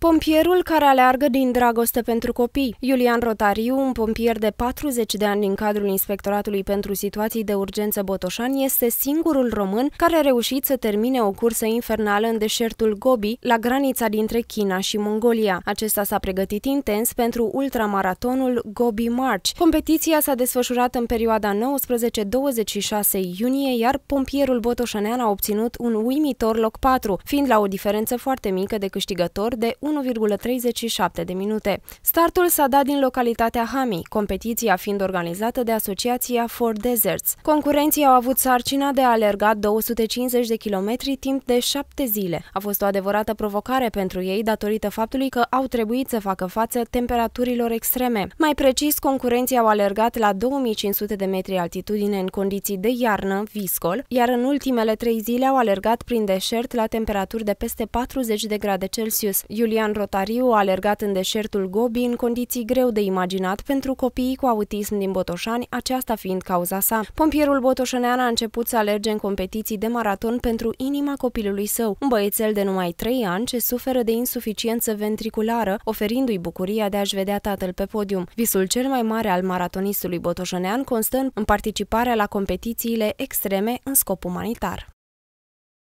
Pompierul care aleargă din dragoste pentru copii. Iulian Rotariu, un pompier de 40 de ani din cadrul Inspectoratului pentru Situații de Urgență Botoșani, este singurul român care a reușit să termine o cursă infernală în deșertul Gobi, la granița dintre China și Mongolia. Acesta s-a pregătit intens pentru ultramaratonul Gobi March. Competiția s-a desfășurat în perioada 19-26 iunie, iar pompierul botoșanean a obținut un uimitor loc 4, fiind la o diferență foarte mică de câștigător de 1,37 de minute. Startul s-a dat din localitatea Hami, competiția fiind organizată de asociația For Deserts. Concurenții au avut sarcina de a alerga 250 de kilometri timp de șapte zile. A fost o adevărată provocare pentru ei datorită faptului că au trebuit să facă față temperaturilor extreme. Mai precis, concurenții au alergat la 2500 de metri altitudine în condiții de iarnă, viscol, iar în ultimele trei zile au alergat prin deșert la temperaturi de peste 40 de grade Celsius. Iulia Adrian Rotariu a alergat în deșertul Gobi în condiții greu de imaginat pentru copiii cu autism din Botoșani, aceasta fiind cauza sa. Pompierul botoșănean a început să alerge în competiții de maraton pentru inima copilului său, un băiețel de numai 3 ani ce suferă de insuficiență ventriculară, oferindu-i bucuria de a-și vedea tatăl pe podium. Visul cel mai mare al maratonistului botoșănean constă în participarea la competițiile extreme în scop umanitar.